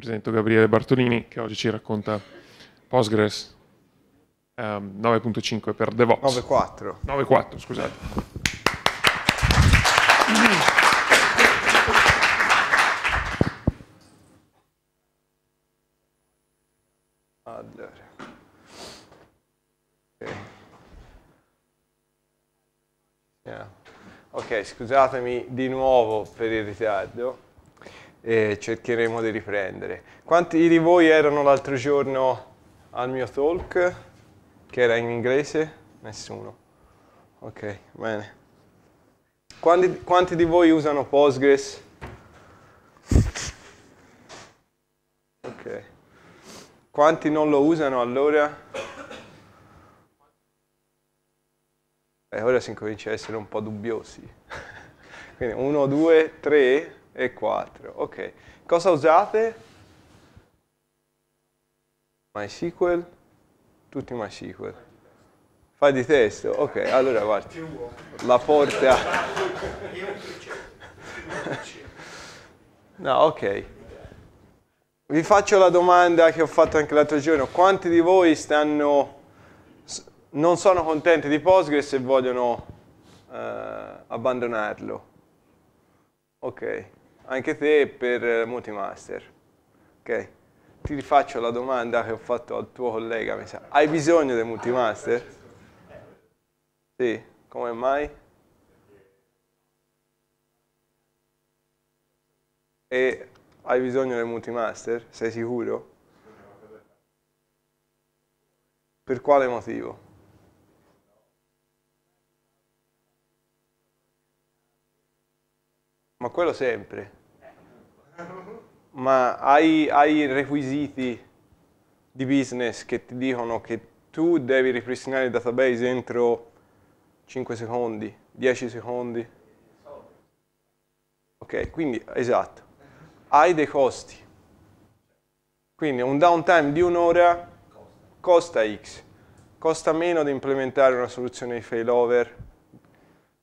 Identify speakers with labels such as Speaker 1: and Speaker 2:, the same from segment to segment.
Speaker 1: presento Gabriele Bartolini che oggi ci racconta Postgres um, ehm, 9.5 per DevOps. 9.4. 9.4, scusate. ok, scusatemi di nuovo per il ritardo e cercheremo di riprendere. Quanti di voi erano l'altro giorno al mio talk, che era in inglese? Nessuno. Ok, bene. Quanti, quanti di voi usano Postgres? Ok. Quanti non lo usano allora? E eh, ora si incomincia a essere un po' dubbiosi. Quindi uno, due, tre, e 4, ok. Cosa usate? MySQL? Tutti MySQL. Fai di testo? Ok, allora guarda. La porta... No, ok. Vi faccio la domanda che ho fatto anche l'altro giorno. Quanti di voi stanno, non sono contenti di Postgres e vogliono eh, abbandonarlo? Ok anche te per eh, Multimaster. Ok? Ti rifaccio la domanda che ho fatto al tuo collega, mi sa. Hai bisogno del Multimaster? Sì, come mai? E hai bisogno del Multimaster? Sei sicuro? Per quale motivo? Ma quello sempre ma hai, hai requisiti di business che ti dicono che tu devi ripristinare il database entro 5 secondi, 10 secondi. Ok, quindi esatto. Hai dei costi. Quindi un downtime di un'ora costa X. Costa meno di implementare una soluzione di failover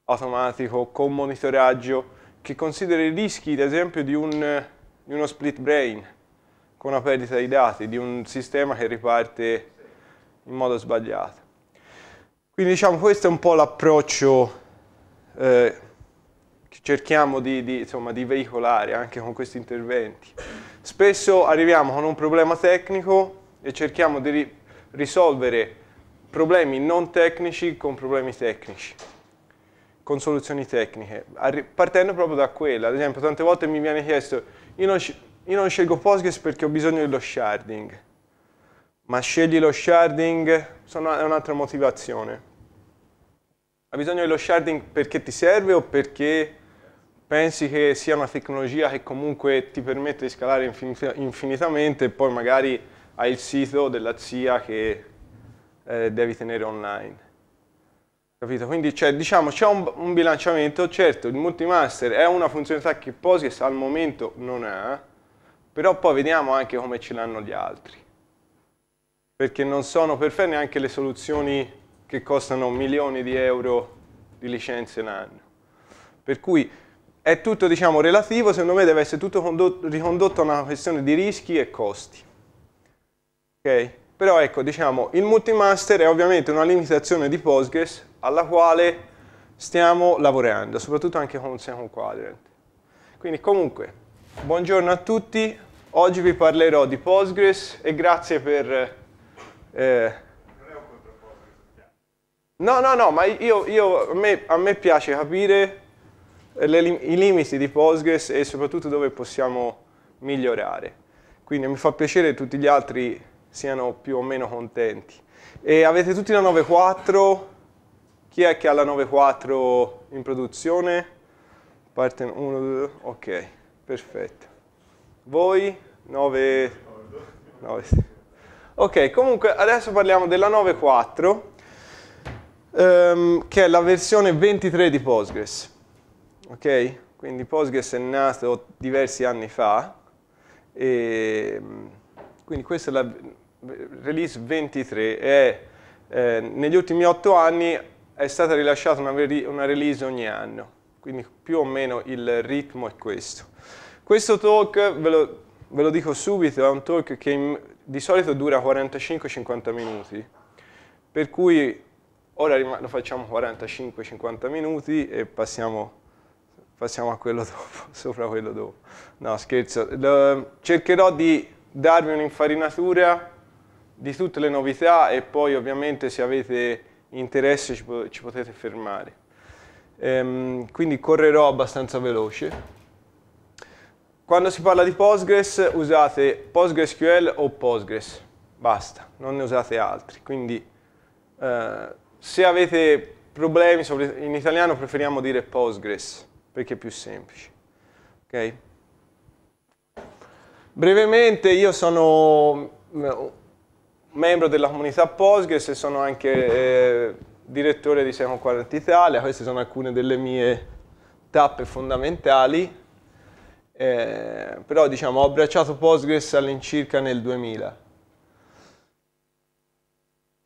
Speaker 1: automatico con monitoraggio che consideri i rischi, ad esempio, di un di uno split brain con una perdita di dati, di un sistema che riparte in modo sbagliato. Quindi diciamo questo è un po' l'approccio eh, che cerchiamo di, di, insomma, di veicolare anche con questi interventi. Spesso arriviamo con un problema tecnico e cerchiamo di ri risolvere problemi non tecnici con problemi tecnici, con soluzioni tecniche, partendo proprio da quella. Ad esempio, tante volte mi viene chiesto io non, io non scelgo Postgres perché ho bisogno dello sharding, ma scegli lo sharding è un'altra motivazione. Hai bisogno dello sharding perché ti serve o perché pensi che sia una tecnologia che comunque ti permette di scalare infinita, infinitamente e poi magari hai il sito della zia che eh, devi tenere online. Capito? Quindi c'è diciamo, un, un, bilanciamento, certo il multimaster è una funzionalità che POSIS al momento non ha, però poi vediamo anche come ce l'hanno gli altri, perché non sono perfette neanche le soluzioni che costano milioni di euro di licenze l'anno. Per cui è tutto diciamo, relativo, secondo me deve essere tutto ricondotto a una questione di rischi e costi. Okay? Però ecco, diciamo, il multimaster è ovviamente una limitazione di Postgres alla quale stiamo lavorando, soprattutto anche con Second Quadrant. Quindi comunque, buongiorno a tutti, oggi vi parlerò di Postgres e grazie per... Eh... no, no, no, ma io, io, a, me, a me piace capire le, i limiti di Postgres e soprattutto dove possiamo migliorare. Quindi mi fa piacere che tutti gli altri siano più o meno contenti. E avete tutti la 9.4 chi è che ha la 9.4 in produzione? Parte 1, 2, ok, perfetto. Voi? 9, 9 Ok, comunque adesso parliamo della 9.4 ehm, che è la versione 23 di Postgres. Ok? Quindi Postgres è nato diversi anni fa e quindi questa è la release 23 e eh, negli ultimi 8 anni è stata rilasciata una, una release ogni anno, quindi più o meno il ritmo è questo. Questo talk, ve lo, ve lo dico subito, è un talk che in, di solito dura 45-50 minuti, per cui ora lo facciamo 45-50 minuti e passiamo, passiamo, a quello dopo, sopra quello dopo. No, scherzo. Cercherò di darvi un'infarinatura di tutte le novità e poi ovviamente se avete interesse ci, ci potete fermare. Ehm, quindi correrò abbastanza veloce. Quando si parla di Postgres usate PostgreSQL o Postgres, basta, non ne usate altri. Quindi eh, se avete problemi, in italiano preferiamo dire Postgres perché è più semplice. Okay? Brevemente io sono membro della comunità Postgres e sono anche eh, direttore diciamo, di Second 40 Italia, queste sono alcune delle mie tappe fondamentali, eh, però diciamo ho abbracciato Postgres all'incirca nel 2000.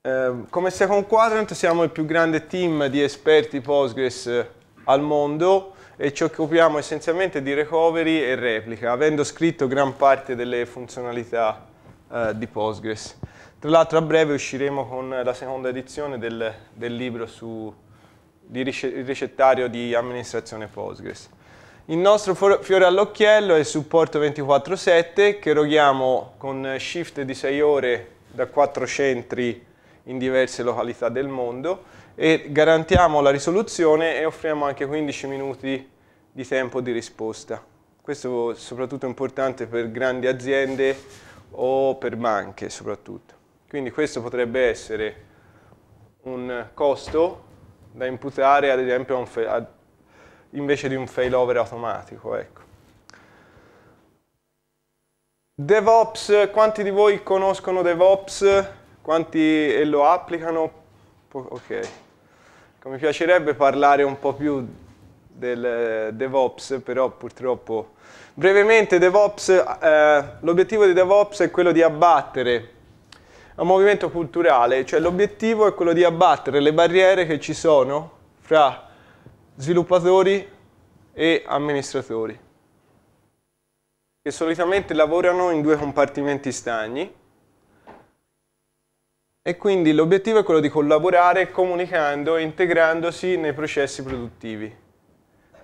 Speaker 1: Eh, come Second Quadrant siamo il più grande team di esperti Postgres eh, al mondo e ci occupiamo essenzialmente di recovery e replica, avendo scritto gran parte delle funzionalità eh, di Postgres. Tra l'altro a breve usciremo con la seconda edizione del, del libro sul ricettario di amministrazione Postgres. Il nostro fiore all'occhiello è il supporto 24-7 che eroghiamo con shift di 6 ore da 4 centri in diverse località del mondo e garantiamo la risoluzione e offriamo anche 15 minuti di tempo di risposta. Questo soprattutto è importante per grandi aziende o per banche soprattutto. Quindi questo potrebbe essere un costo da imputare ad esempio ad, invece di un failover automatico. Ecco. DevOps, quanti di voi conoscono DevOps? Quanti e lo applicano? Ok, ecco, mi piacerebbe parlare un po' più del eh, DevOps, però purtroppo... Brevemente, DevOps, eh, l'obiettivo di DevOps è quello di abbattere è un movimento culturale, cioè l'obiettivo è quello di abbattere le barriere che ci sono fra sviluppatori e amministratori, che solitamente lavorano in due compartimenti stagni e quindi l'obiettivo è quello di collaborare comunicando e integrandosi nei processi produttivi.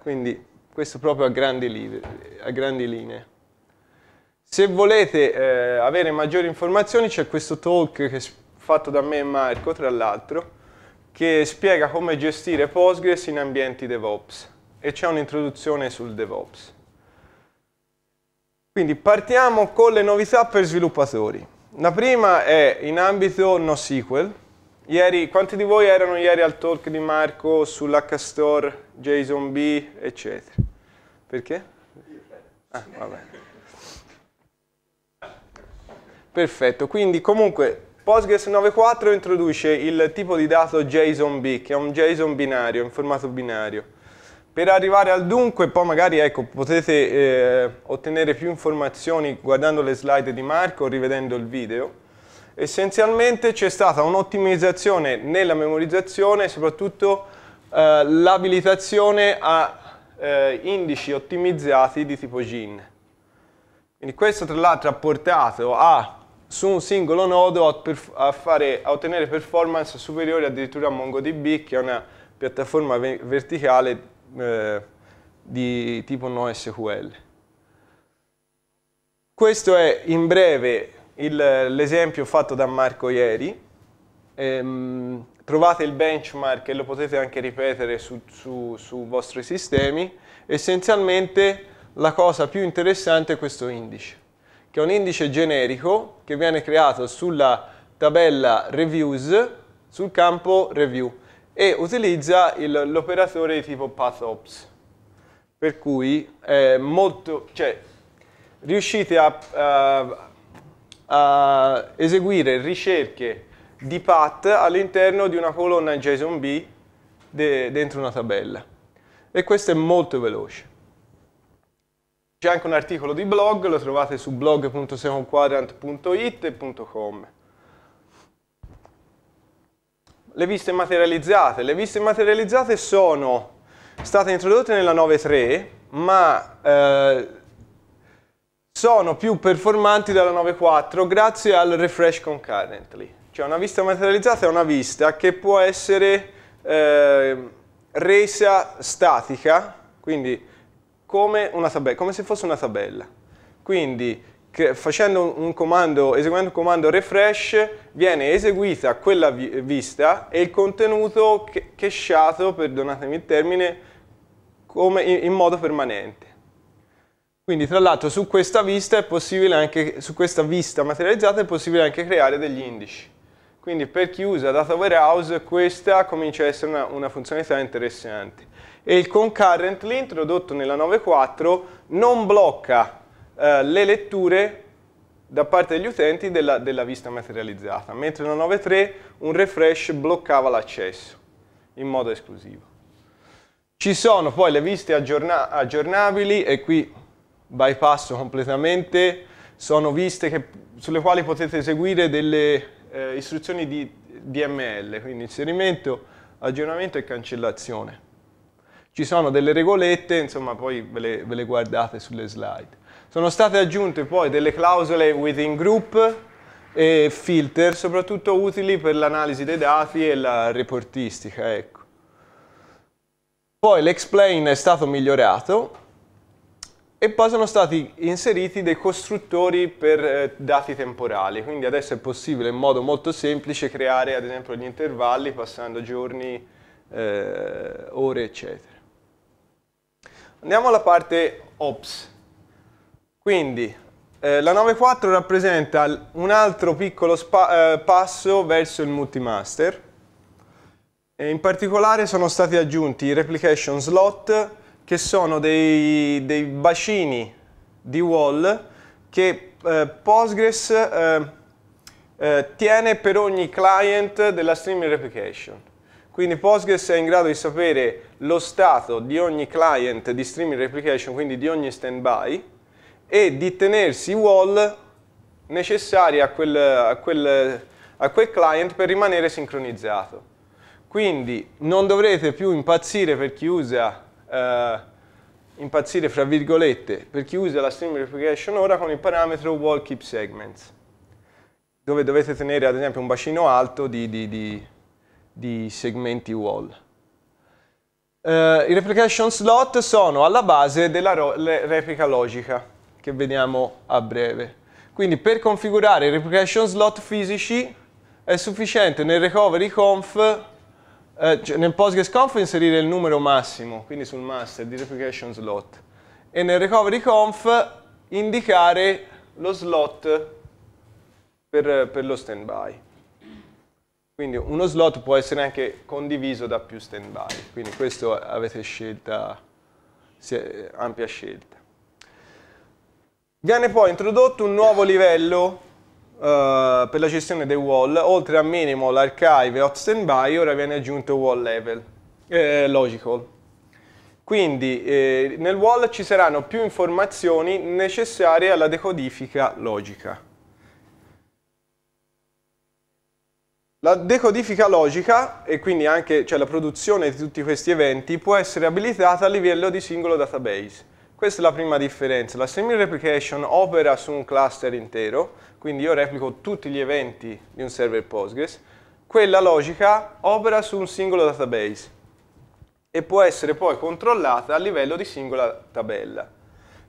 Speaker 1: Quindi questo proprio a grandi, a grandi linee. Se volete eh, avere maggiori informazioni c'è questo talk che, fatto da me e Marco, tra l'altro, che spiega come gestire Postgres in ambienti DevOps e c'è un'introduzione sul DevOps. Quindi partiamo con le novità per sviluppatori. La prima è in ambito NoSQL. Ieri, quanti di voi erano ieri al talk di Marco sull'HStore, JSONB, eccetera? Perché? Ah, vabbè. Perfetto, quindi comunque Postgres 9.4 introduce il tipo di dato JSONB, che è un JSON binario, in formato binario. Per arrivare al dunque, poi magari ecco, potete eh, ottenere più informazioni guardando le slide di Marco o rivedendo il video. Essenzialmente c'è stata un'ottimizzazione nella memorizzazione, e soprattutto eh, l'abilitazione a eh, indici ottimizzati di tipo GIN. Quindi questo tra l'altro ha portato a su un singolo nodo a, fare, a ottenere performance superiori addirittura a MongoDB, che è una piattaforma ve verticale eh, di tipo NoSQL. Questo è in breve l'esempio fatto da Marco ieri. Ehm, trovate il benchmark e lo potete anche ripetere su, su, su vostri sistemi. Essenzialmente la cosa più interessante è questo indice che è un indice generico che viene creato sulla tabella reviews sul campo review e utilizza l'operatore di tipo pathops per cui è molto, cioè, riuscite a, a, a, eseguire ricerche di path all'interno di una colonna JSONB de, dentro una tabella e questo è molto veloce c'è anche un articolo di blog, lo trovate su blog.secondquadrant.it Le viste materializzate. Le viste materializzate sono state introdotte nella 9.3, ma eh, sono più performanti della 9.4 grazie al refresh concurrently. Cioè una vista materializzata è una vista che può essere eh, resa statica, quindi come, tabella, come se fosse una tabella. Quindi un comando, eseguendo un comando refresh viene eseguita quella vi vista e il contenuto che cacheato, perdonatemi il termine, come, in, in modo permanente. Quindi tra l'altro su questa vista è possibile anche, su questa vista materializzata è possibile anche creare degli indici. Quindi per chi usa Data Warehouse questa comincia a essere una, una funzionalità interessante e il concurrently introdotto nella 9.4 non blocca eh, le letture da parte degli utenti della, della vista materializzata, mentre nella 9.3 un refresh bloccava l'accesso in modo esclusivo. Ci sono poi le viste aggiorna aggiornabili e qui bypasso completamente, sono viste che, sulle quali potete eseguire delle eh, istruzioni di DML, quindi inserimento, aggiornamento e cancellazione. Ci sono delle regolette, insomma poi ve le, ve le guardate sulle slide. Sono state aggiunte poi delle clausole within group e filter, soprattutto utili per l'analisi dei dati e la reportistica. Ecco. Poi l'explain è stato migliorato e poi sono stati inseriti dei costruttori per eh, dati temporali, quindi adesso è possibile in modo molto semplice creare ad esempio gli intervalli passando giorni, eh, ore eccetera. Andiamo alla parte ops. Quindi eh, la 9.4 rappresenta un altro piccolo eh, passo verso il multimaster. E in particolare sono stati aggiunti i replication slot che sono dei, dei bacini di wall che eh, Postgres eh, eh, tiene per ogni client della streaming replication. Quindi Postgres è in grado di sapere lo stato di ogni client di streaming replication, quindi di ogni standby, e di tenersi i wall necessari a quel, a, quel, a quel client per rimanere sincronizzato. Quindi non dovrete più impazzire per chi usa eh, impazzire fra virgolette per chi usa la stream replication ora con il parametro wall keep segments dove dovete tenere ad esempio un bacino alto di, di, di di segmenti wall. Eh, I replication slot sono alla base della replica logica che vediamo a breve. Quindi per configurare i replication slot fisici è sufficiente nel recovery conf eh, cioè nel postgres conf inserire il numero massimo, quindi sul master di replication slot, e nel recovery conf indicare lo slot per, per lo standby. Quindi uno slot può essere anche condiviso da più standby. quindi questo avete scelta, eh, ampia scelta. Viene poi introdotto un nuovo livello Uh, per la gestione dei wall, oltre a minimal, archive e hot standby, ora viene aggiunto wall level, eh, logical. Quindi eh, nel wall ci saranno più informazioni necessarie alla decodifica logica. La decodifica logica e quindi anche cioè, la produzione di tutti questi eventi può essere abilitata a livello di singolo database. Questa è la prima differenza. La semi replication opera su un cluster intero, quindi io replico tutti gli eventi di un server Postgres. Quella logica opera su un singolo database e può essere poi controllata a livello di singola tabella.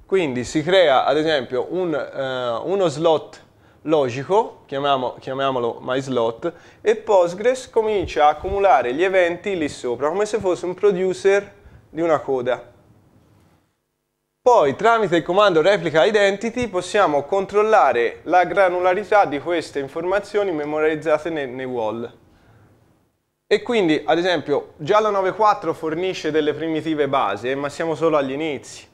Speaker 1: Quindi si crea ad esempio un, eh, uno slot logico, chiamiamo, chiamiamolo MySlot, e Postgres comincia a accumulare gli eventi lì sopra, come se fosse un producer di una coda. Poi tramite il comando replica identity possiamo controllare la granularità di queste informazioni memorizzate nei, nei wall. E quindi, ad esempio, già la 9.4 fornisce delle primitive base, eh, ma siamo solo agli inizi.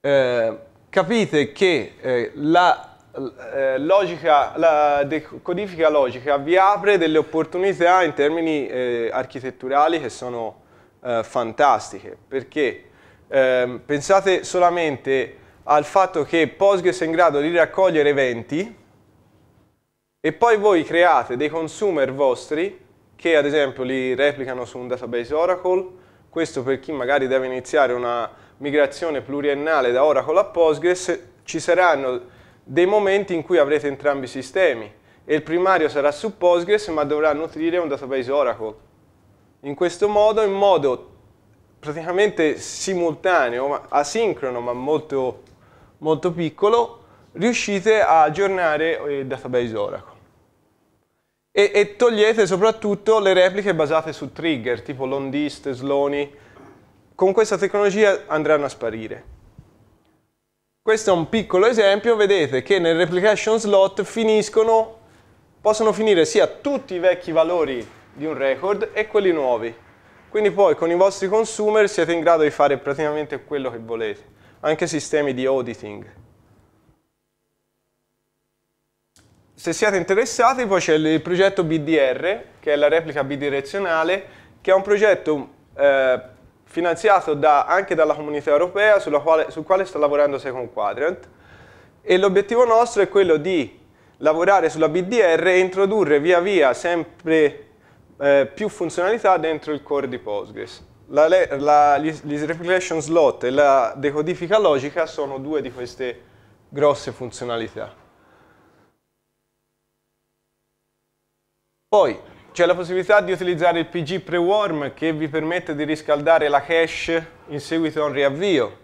Speaker 1: Eh, capite che eh, la eh, logica, la decodifica logica vi apre delle opportunità in termini eh, architetturali che sono eh, fantastiche, perché eh, pensate solamente al fatto che Postgres è in grado di raccogliere eventi e poi voi create dei consumer vostri che ad esempio li replicano su un database Oracle, questo per chi magari deve iniziare una migrazione pluriennale da Oracle a Postgres, ci saranno dei momenti in cui avrete entrambi i sistemi e il primario sarà su Postgres ma dovrà nutrire un database Oracle. In questo modo, in modo praticamente simultaneo, asincrono ma molto, molto piccolo, riuscite a aggiornare eh, il database Oracle. E, e togliete soprattutto le repliche basate su trigger, tipo Londist, sloni, con questa tecnologia andranno a sparire. Questo è un piccolo esempio, vedete che nel replication slot finiscono, possono finire sia tutti i vecchi valori di un record e quelli nuovi. Quindi poi con i vostri consumer siete in grado di fare praticamente quello che volete, anche sistemi di auditing. Se siete interessati poi c'è il progetto BDR, che è la replica bidirezionale, che è un progetto eh, finanziato da, anche dalla comunità europea quale, sul quale sta lavorando Second Quadrant e l'obiettivo nostro è quello di lavorare sulla BDR e introdurre via via sempre eh, più funzionalità dentro il core di Postgres. La, la, gli replication slot e la decodifica logica sono due di queste grosse funzionalità. Poi, c'è la possibilità di utilizzare il PG pre-warm che vi permette di riscaldare la cache in seguito a un riavvio.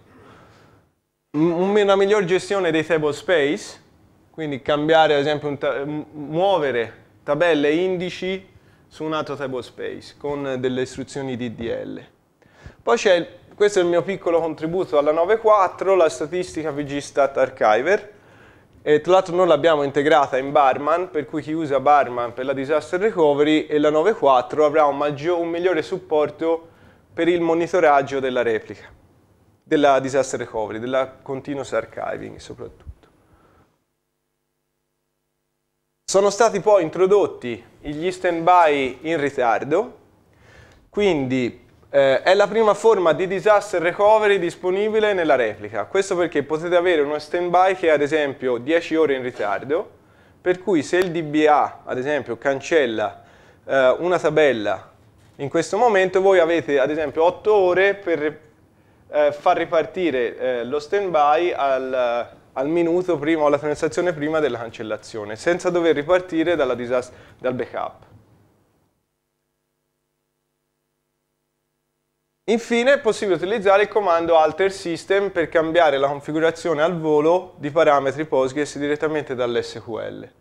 Speaker 1: Una miglior gestione dei table space, quindi cambiare ad esempio, ta muovere tabelle e indici su un altro table space con delle istruzioni DDL. Poi c'è, questo è il mio piccolo contributo alla 9.4, la statistica VG Archiver, e tra l'altro noi l'abbiamo integrata in Barman, per cui chi usa Barman per la disaster recovery e la 9.4 avrà un, maggior, un migliore supporto per il monitoraggio della replica, della disaster recovery, della continuous archiving soprattutto. Sono stati poi introdotti gli stand-by in ritardo, quindi eh, è la prima forma di disaster recovery disponibile nella replica. Questo perché potete avere uno standby che è ad esempio 10 ore in ritardo, per cui se il DBA ad esempio cancella eh, una tabella in questo momento, voi avete ad esempio 8 ore per eh, far ripartire eh, lo standby al, al, minuto prima o alla transazione prima della cancellazione, senza dover ripartire disaster, dal backup. Infine è possibile utilizzare il comando alter system per cambiare la configurazione al volo di parametri Postgres direttamente dall'SQL.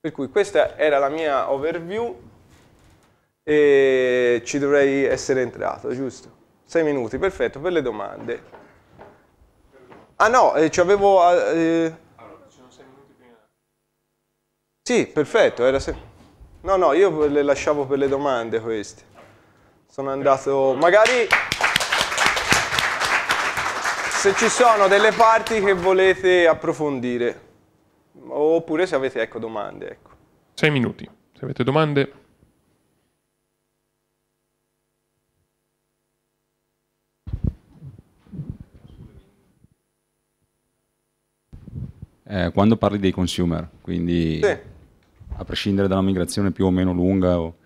Speaker 1: Per cui questa era la mia overview e ci dovrei essere entrato, giusto? 6 minuti, perfetto, per le domande. Ah no, eh, ci avevo... Eh, eh... Sì, perfetto, era... Se... No, no, io le lasciavo per le domande queste sono andato magari se ci sono delle parti che volete approfondire oppure se avete ecco, domande ecco. sei minuti se avete domande eh, quando parli dei consumer quindi sì. a prescindere dalla migrazione più o meno lunga o,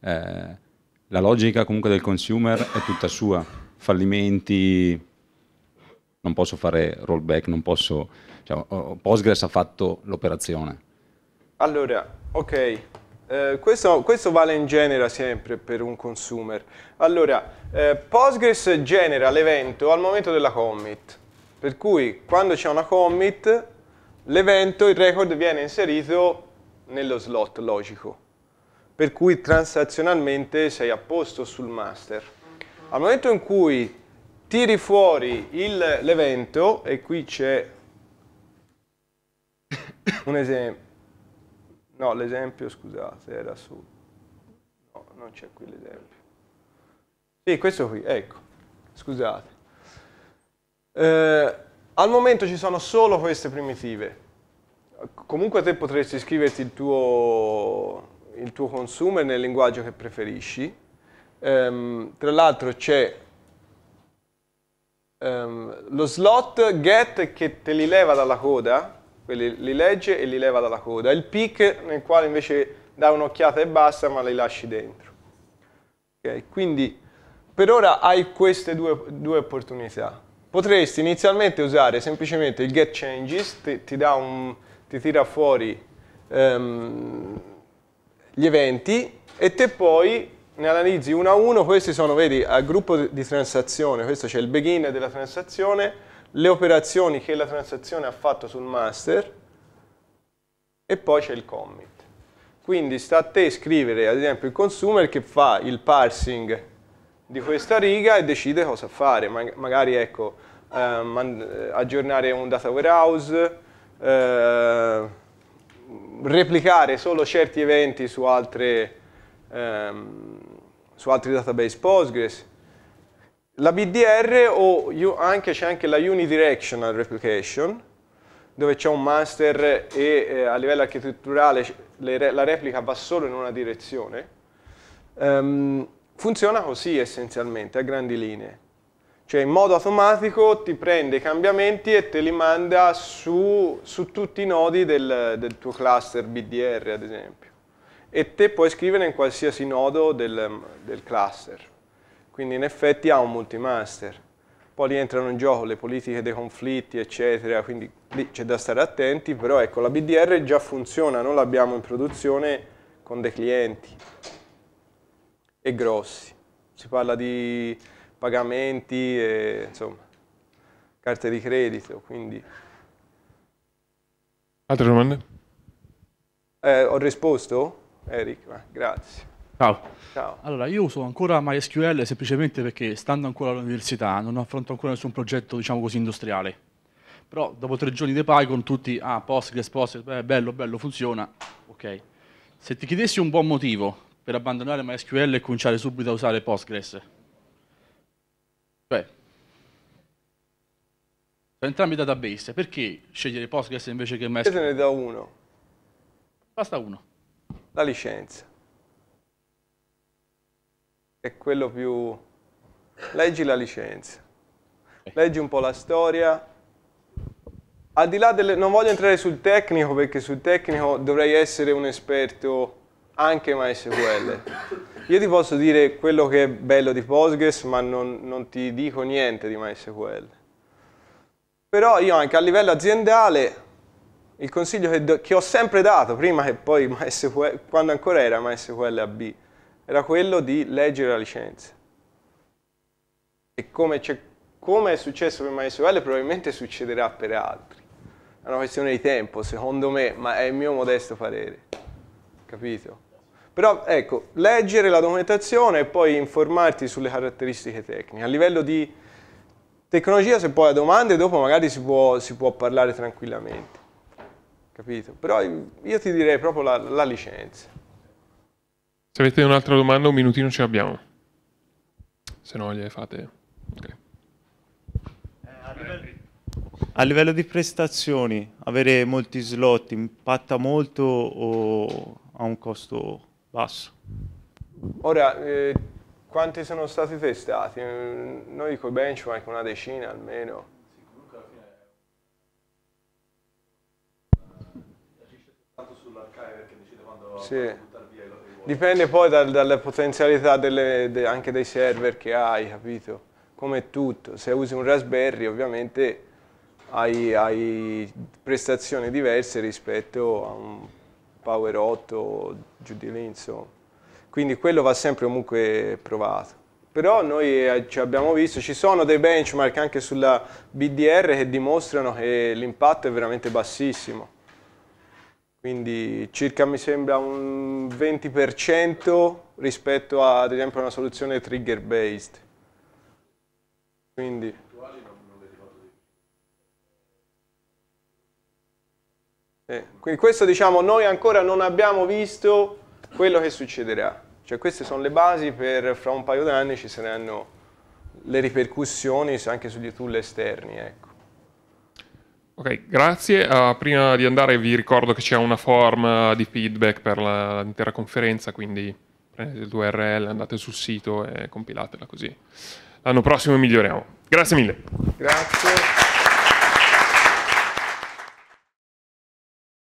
Speaker 1: eh, la logica comunque del consumer è tutta sua. Fallimenti, non posso fare rollback, non posso... Cioè, Postgres ha fatto l'operazione. Allora, ok, eh, questo, questo, vale in genere sempre per un consumer. Allora, eh, Postgres genera l'evento al momento della commit, per cui quando c'è una commit, l'evento, il record viene inserito nello slot logico per cui transazionalmente sei a posto sul master. Al momento in cui tiri fuori l'evento, e qui c'è un esempio, no l'esempio scusate era su, no non c'è qui l'esempio, sì questo qui, ecco, scusate. Eh, al momento ci sono solo queste primitive, comunque te potresti scriverti il tuo il tuo consumer nel linguaggio che preferisci. Um, tra l'altro c'è um, lo slot get che te li leva dalla coda, quelli li legge e li leva dalla coda, il pick nel quale invece dà un'occhiata e basta ma li lasci dentro. Okay, quindi per ora hai queste due, due, opportunità. Potresti inizialmente usare semplicemente il get changes, ti, ti, un, ti tira fuori um, gli eventi e te poi ne analizzi uno a uno, questi sono, vedi, al gruppo di transazione, questo c'è il begin della transazione, le operazioni che la transazione ha fatto sul master e poi c'è il commit. Quindi sta a te scrivere, ad esempio, il consumer che fa il parsing di questa riga e decide cosa fare, Mag magari ecco, eh, eh aggiornare un data warehouse, eh, replicare solo certi eventi su, altre, ehm, su altri database Postgres. La BDR o anche c'è anche la Unidirectional Replication, dove c'è un master e eh, a livello architetturale le, la replica va solo in una direzione. Um, funziona così essenzialmente, a grandi linee cioè in modo automatico ti prende i cambiamenti e te li manda su, su tutti i nodi del, del, tuo cluster BDR ad esempio e te puoi scrivere in qualsiasi nodo del, del cluster quindi in effetti ha un multimaster poi lì entrano in gioco le politiche dei conflitti eccetera quindi lì c'è da stare attenti però ecco la BDR già funziona noi l'abbiamo in produzione con dei clienti e grossi si parla di pagamenti e insomma, carte di credito. Quindi. Altre domande? Eh, ho risposto? Eric, grazie. Ciao. Ciao. Allora, io uso ancora MySQL semplicemente perché stando ancora all'università non affronto ancora nessun progetto, diciamo così, industriale. Però dopo tre giorni di Python tutti, ah, Postgres, Postgres, beh, bello, bello, funziona, ok. Se ti chiedessi un buon motivo per abbandonare MySQL e cominciare subito a usare Postgres, cioè, sono entrambi database, perché scegliere Postgres invece che MySQL? Te ne da uno. Basta uno. La licenza. È quello più... Leggi la licenza. Eh. Leggi un po' la storia, al di là delle, non voglio entrare sul tecnico perché sul tecnico dovrei essere un esperto anche MySQL. Io ti posso dire quello che è bello di Postgres, ma non, non ti dico niente di MySQL. Però io anche a livello aziendale, il consiglio che, che ho sempre dato, prima che poi MySQL, quando ancora era MySQL AB, era quello di leggere la licenza. E come, come è successo per MySQL, probabilmente succederà per altri. È una questione di tempo, secondo me, ma è il mio modesto parere. Capito? Però ecco, leggere la documentazione e poi informarti sulle caratteristiche tecniche. A livello di tecnologia, se poi ha domande, dopo magari si può, si può parlare tranquillamente. Capito? Però io ti direi proprio la, la licenza. Se avete un'altra domanda, un minutino ce l'abbiamo. Se no, gliele fate. Okay. Eh, a livello di prestazioni, avere molti slot impatta molto o ha un costo Basso. Ora, eh, quanti sono stati testati? Noi con i benchmark una decina almeno. Sì. Dipende poi dal, dalle potenzialità delle, de, anche dei server che hai, capito? Come tutto, se usi un Raspberry ovviamente hai, hai prestazioni diverse rispetto a un Power 8, giù di lì, insomma. Quindi quello va sempre comunque provato. Però noi eh, ci abbiamo visto, ci sono dei benchmark anche sulla BDR che dimostrano che l'impatto è veramente bassissimo. Quindi circa mi sembra un 20% rispetto a, ad esempio a una soluzione trigger based. Quindi Eh, quindi questo diciamo noi ancora non abbiamo visto quello che succederà. Cioè queste sono le basi per fra un paio d'anni ci saranno le ripercussioni anche sugli tool esterni. Ecco. Ok, grazie. Uh, prima di andare vi ricordo che c'è una form ah, di feedback per l'intera conferenza, quindi prendete l'URL, andate sul sito e compilatela così. L'anno prossimo miglioriamo. Grazie mille. Grazie.